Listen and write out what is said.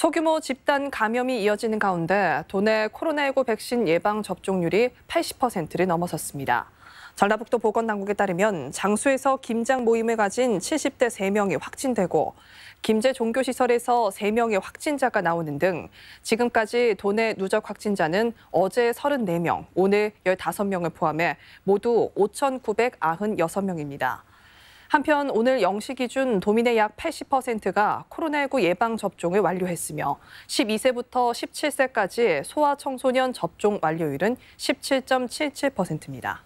소규모 집단 감염이 이어지는 가운데 도내 코로나19 백신 예방 접종률이 80%를 넘어섰습니다. 전라북도 보건당국에 따르면 장수에서 김장 모임을 가진 70대 3명이 확진되고 김제 종교시설에서 3명의 확진자가 나오는 등 지금까지 도내 누적 확진자는 어제 34명, 오늘 15명을 포함해 모두 5,996명입니다. 한편 오늘 0시 기준 도민의 약 80%가 코로나19 예방접종을 완료했으며 12세부터 17세까지 소아청소년 접종 완료율은 17.77%입니다.